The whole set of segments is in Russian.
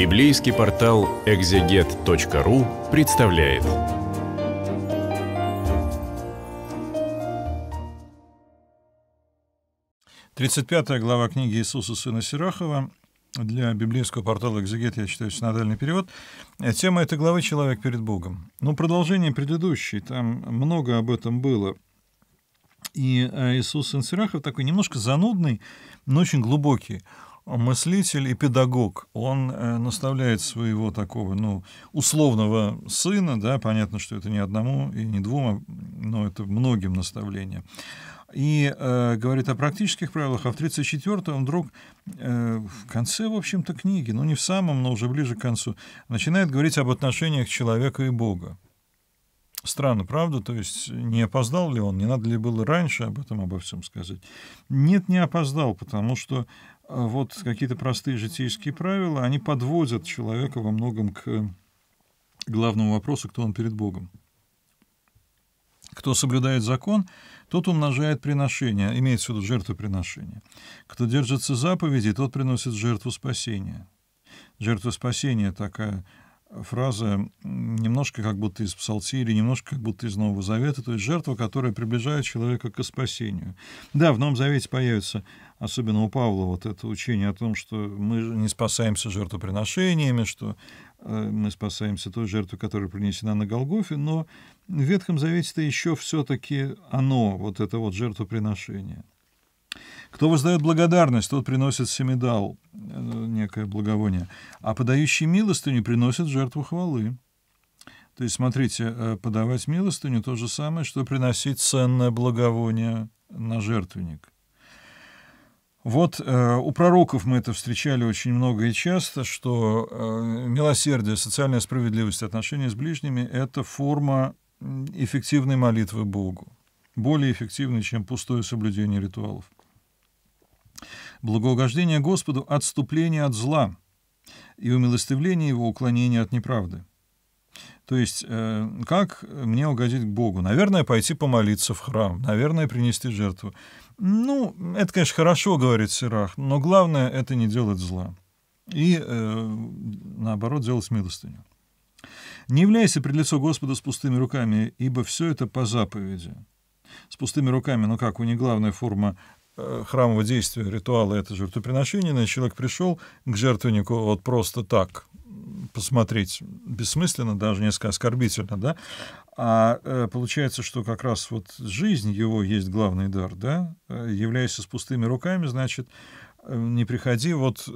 Библейский портал экзегет.ру представляет. Тридцать пятая глава книги Иисуса Сына Сирахова для библейского портала «Экзегет» я читаю синодальный перевод. Тема этой главы «Человек перед Богом». Ну, продолжение предыдущей, там много об этом было. И э, Иисус сын Сенсерахов такой немножко занудный, но очень глубокий мыслитель и педагог. Он э, наставляет своего такого, ну, условного сына, да, понятно, что это не одному и не двум, а, но это многим наставление. И э, говорит о практических правилах, а в 34-м вдруг э, в конце, в общем-то, книги, ну не в самом, но уже ближе к концу, начинает говорить об отношениях человека и Бога. Странно, правда? То есть не опоздал ли он? Не надо ли было раньше об этом обо всем сказать? Нет, не опоздал, потому что а вот какие-то простые житейские правила, они подводят человека во многом к э, главному вопросу, кто он перед Богом. Кто соблюдает закон, тот умножает приношение, имеется в виду жертвоприношение. Кто держится заповеди, тот приносит жертву спасения. Жертва спасения такая фраза немножко как будто из Псалтири, немножко как будто из Нового Завета, то есть жертва, которая приближает человека к спасению. Да, в Новом Завете появится, особенно у Павла, вот это учение о том, что мы не спасаемся жертвоприношениями, что э, мы спасаемся той жертвой, которая принесена на Голгофе, но в Ветхом Завете-то еще все-таки оно, вот это вот жертвоприношение – кто воздает благодарность, тот приносит семидал, э, некое благовоние. А подающий милостыню приносит жертву хвалы. То есть, смотрите, э, подавать милостыню — то же самое, что приносить ценное благовоние на жертвенник. Вот э, у пророков мы это встречали очень много и часто, что э, милосердие, социальная справедливость, отношения с ближними — это форма эффективной молитвы Богу, более эффективной, чем пустое соблюдение ритуалов благоугождение Господу — отступление от зла, и умилостивление его — уклонение от неправды. То есть, э, как мне угодить к Богу? Наверное, пойти помолиться в храм, наверное, принести жертву. Ну, это, конечно, хорошо, говорит Сирах, но главное — это не делать зла. И, э, наоборот, делать милостыню. «Не являйся пред лицо Господа с пустыми руками, ибо все это по заповеди». С пустыми руками, ну как, у них главная форма Э, храмового действия, ритуала — это жертвоприношение, но человек пришел к жертвеннику вот просто так, посмотреть бессмысленно, даже несколько оскорбительно, да, а э, получается, что как раз вот жизнь его есть главный дар, да, э, являясь с пустыми руками, значит, не приходи, вот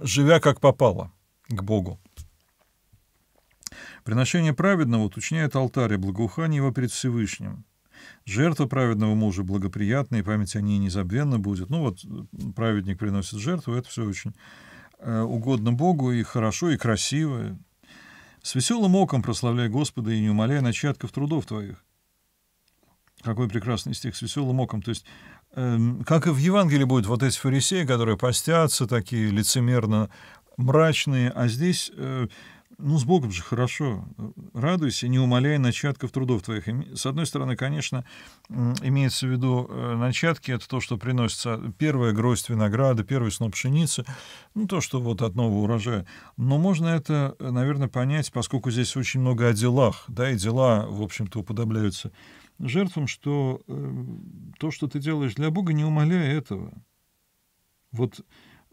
живя как попало к Богу. Приношение праведного уточняет алтарь благоухание его перед Всевышним. Жертва праведного мужа благоприятна, и память о ней незабвенно будет. Ну вот праведник приносит жертву, это все очень э, угодно Богу и хорошо, и красиво. С веселым оком прославляй Господа и не умоляй начатков трудов твоих. Какой прекрасный стих с веселым оком. То есть, э, как и в Евангелии будут вот эти фарисеи, которые постятся, такие лицемерно мрачные, а здесь э, ну, с Богом же хорошо. Радуйся, не умоляй начатков трудов твоих. С одной стороны, конечно, имеется в виду э, начатки, это то, что приносится первая гроздь винограда, первый сноп пшеницы, ну, то, что вот от нового урожая. Но можно это, э, наверное, понять, поскольку здесь очень много о делах, да, и дела, в общем-то, уподобляются жертвам, что э, то, что ты делаешь для Бога, не умоляя этого. Вот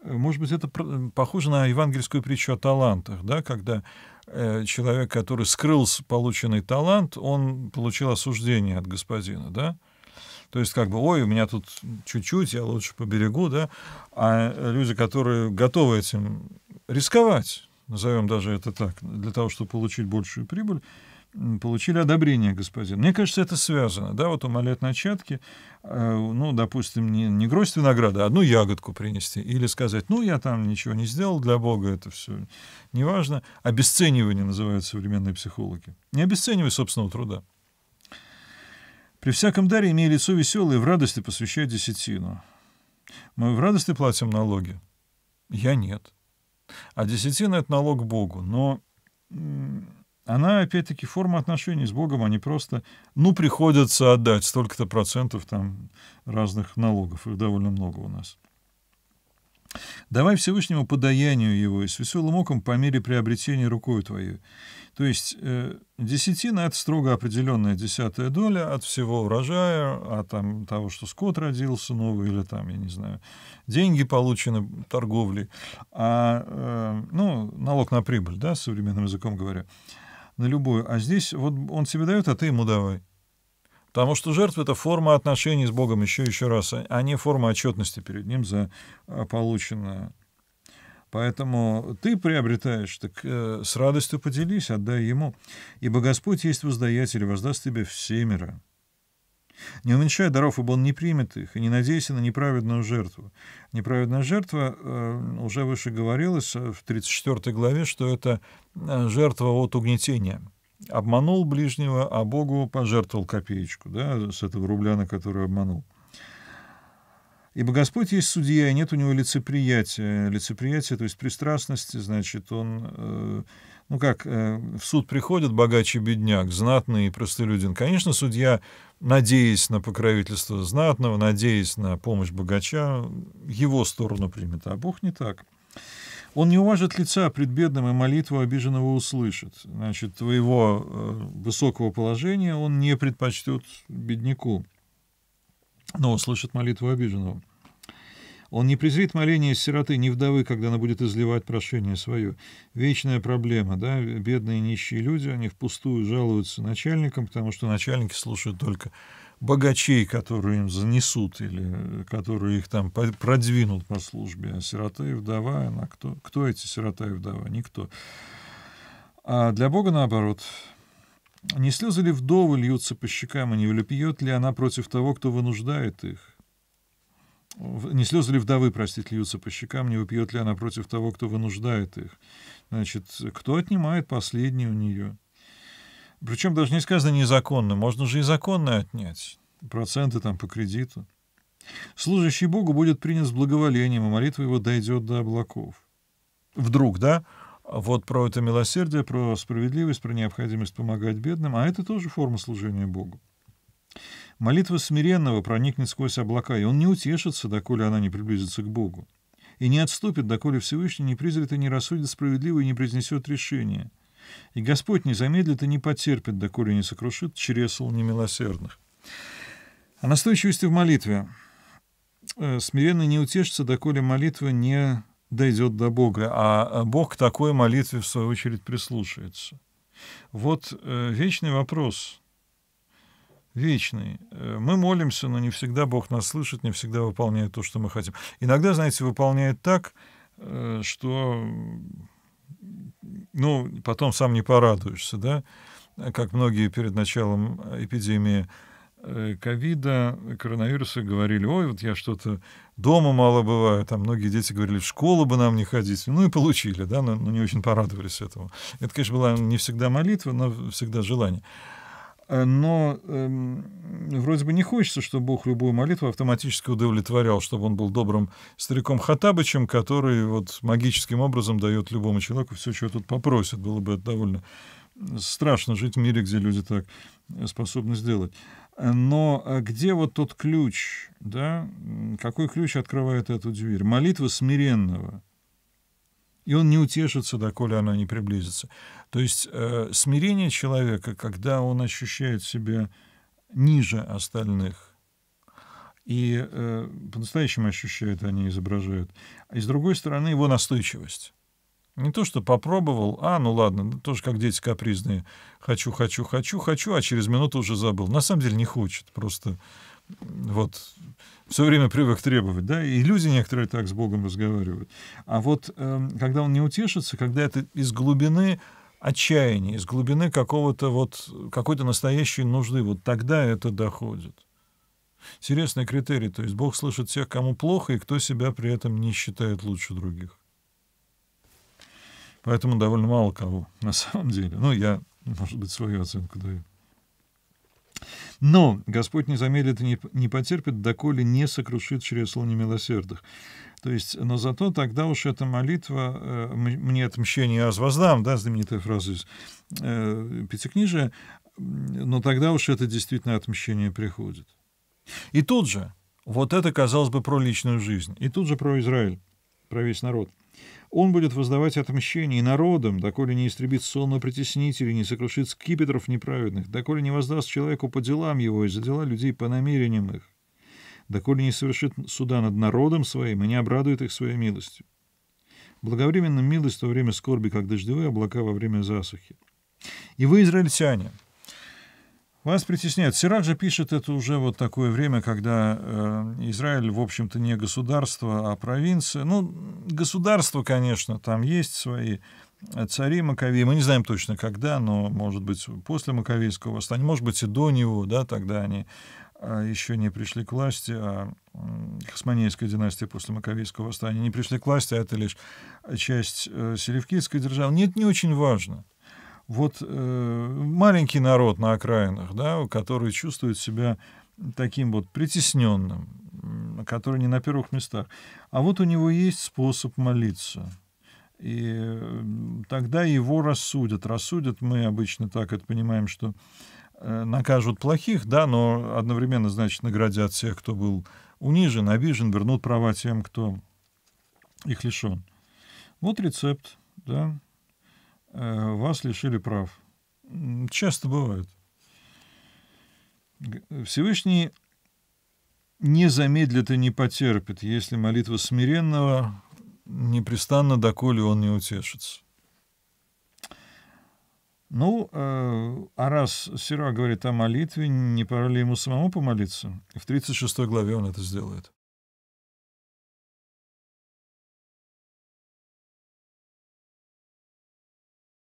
может быть, это похоже на евангельскую притчу о талантах, да, когда э, человек, который скрыл полученный талант, он получил осуждение от господина, да? То есть как бы, ой, у меня тут чуть-чуть, я лучше поберегу, да? А люди, которые готовы этим рисковать, назовем даже это так, для того, чтобы получить большую прибыль, получили одобрение господин. Мне кажется, это связано. Да, вот умолять начатки, э, ну, допустим, не, не гроздь винограда, а одну ягодку принести. Или сказать, ну, я там ничего не сделал для Бога, это все неважно. Обесценивание называют современные психологи. Не обесценивай собственного труда. При всяком даре имея лицо веселое, в радости посвящай десятину. Мы в радости платим налоги? Я нет. А десятина — это налог Богу. Но она, опять-таки, форма отношений с Богом, они просто, ну, приходится отдать столько-то процентов там разных налогов, их довольно много у нас. Давай Всевышнему подаянию его, и с веселым оком по мере приобретения рукой твоей. То есть э, десятина — это строго определенная десятая доля от всего урожая, от там, того, что скот родился новый, или там, я не знаю, деньги получены торговлей. А, э, ну, налог на прибыль, да, современным языком говоря на любую, а здесь вот он тебе дает, а ты ему давай. Потому что жертва — это форма отношений с Богом, еще еще раз, а не форма отчетности перед Ним за а, полученное. Поэтому ты приобретаешь, так э, с радостью поделись, отдай Ему. Ибо Господь есть воздаятель, воздаст тебе всемиро. Не уменьшая даров, ибо он не примет их, и не надейся на неправедную жертву. Неправедная жертва, э, уже выше говорилось э, в 34 главе, что это э, жертва от угнетения. Обманул ближнего, а Богу пожертвовал копеечку да, с этого рубля, на который обманул. Ибо Господь есть судья, и нет у него лицеприятия. Лицеприятие, то есть пристрастности, значит, он ну как, э, в суд приходят богаче бедняк, знатный и простолюдин. Конечно, судья, надеясь на покровительство знатного, надеясь на помощь богача, его сторону примет, а Бог не так. Он не уважит лица пред бедным, и молитву обиженного услышит. Значит, твоего э, высокого положения он не предпочтет бедняку, но услышит молитву обиженного. Он не презрит моление сироты, не вдовы, когда она будет изливать прошение свое. Вечная проблема, да, бедные нищие люди, они впустую жалуются начальникам, потому что начальники слушают только богачей, которые им занесут или э, которые их там продвинут по службе. А сирота и вдова, она кто? Кто эти сирота и вдова? Никто. А для Бога наоборот. Не слезы ли вдовы льются по щекам, и не влюпьет ли она против того, кто вынуждает их? Не слезы ли вдовы, простите, льются по щекам, не выпьет ли она против того, кто вынуждает их? Значит, кто отнимает последний у нее? Причем даже не сказано незаконно, можно же и законно отнять. Проценты там по кредиту. Служащий Богу будет принят с благоволением, и молитва его дойдет до облаков. Вдруг, да? Вот про это милосердие, про справедливость, про необходимость помогать бедным, а это тоже форма служения Богу. Молитва смиренного проникнет сквозь облака, и он не утешится, доколе она не приблизится к Богу, и не отступит, доколе Всевышний не призрит и не рассудит справедливо и не произнесет решение, И Господь не замедлит и не потерпит, доколе не сокрушит чресл немилосердных. О настойчивости в молитве. Э, смиренно не утешится, доколе молитва не дойдет до Бога, а э, Бог к такой молитве, в свою очередь, прислушается. Вот э, вечный вопрос — вечный. Э, мы молимся, но не всегда Бог нас слышит, не всегда выполняет то, что мы хотим. Иногда, знаете, выполняет так, э, что ну, потом сам не порадуешься, да, как многие перед началом эпидемии э, ковида, коронавируса говорили, ой, вот я что-то дома мало бываю, там многие дети говорили, в школу бы нам не ходить, ну и получили, да, но, но не очень порадовались этому. Это, конечно, была не всегда молитва, но всегда желание. Э, но э, вроде бы не хочется, чтобы Бог любую молитву автоматически удовлетворял, чтобы он был добрым стариком Хатабычем, который вот магическим образом дает любому человеку все, что тут попросит. Было бы это довольно страшно жить в мире, где люди так э, способны сделать. Э, но а где вот тот ключ, да? Какой ключ открывает эту дверь? Молитва смиренного — и он не утешится, доколе она не приблизится. То есть э, смирение человека, когда он ощущает себя ниже остальных, и э, по-настоящему ощущают, они а изображают. И с другой стороны, его настойчивость. Не то, что попробовал, а, ну ладно, ну тоже как дети капризные. Хочу, хочу, хочу, хочу, а через минуту уже забыл. На самом деле не хочет, просто вот все время привык требовать, да, и люди некоторые так с Богом разговаривают. А вот эм, когда он не утешится, когда это из глубины отчаяния, из глубины какого-то вот, какой-то настоящей нужды, вот тогда это доходит. Интересный критерий, то есть Бог слышит тех, кому плохо, и кто себя при этом не считает лучше других. Поэтому довольно мало кого на самом деле. Ну, я, может быть, свою оценку даю. Но Господь не замедлит и не, не потерпит, доколе не сокрушит чресло немилосердных. То есть, но зато тогда уж эта молитва э, «мне отмщение аз воздам», да, знаменитая фраза из э, Пятикнижия, но тогда уж это действительно отмщение приходит. И тут же, вот это, казалось бы, про личную жизнь, и тут же про Израиль про весь народ. Он будет воздавать отмщение и народам, доколе не истребит сонно притеснителей, не сокрушит скипетров неправедных, доколе не воздаст человеку по делам его и за дела людей по намерениям их, доколе не совершит суда над народом своим и не обрадует их своей милостью. Благовременно милость во время скорби, как дождевые облака во время засухи. И вы, израильтяне, вас притесняет. Сирак же пишет это уже вот такое время, когда э, Израиль, в общем-то, не государство, а провинция. Ну, государство, конечно, там есть свои э, цари Маковеи. Мы не знаем точно когда, но, может быть, после Маковейского восстания, может быть, и до него, да, тогда они э, еще не пришли к власти, а Хасманейская династия после Маковейского восстания не пришли к власти, а это лишь часть э, Селевкидской державы. Нет, не очень важно вот э, маленький народ на окраинах, да, который чувствует себя таким вот притесненным, который не на первых местах. А вот у него есть способ молиться. И тогда его рассудят. Рассудят, мы обычно так это понимаем, что э, накажут плохих, да, но одновременно, значит, наградят всех, кто был унижен, обижен, вернут права тем, кто их лишен. Вот рецепт, да. Э, вас лишили прав. Часто бывает. Э, Всевышний не замедлит и не потерпит, если молитва смиренного непрестанно доколе он не утешится. Ну, э, а раз Сира говорит о молитве, не пора ли ему самому помолиться? В 36 главе он это сделает.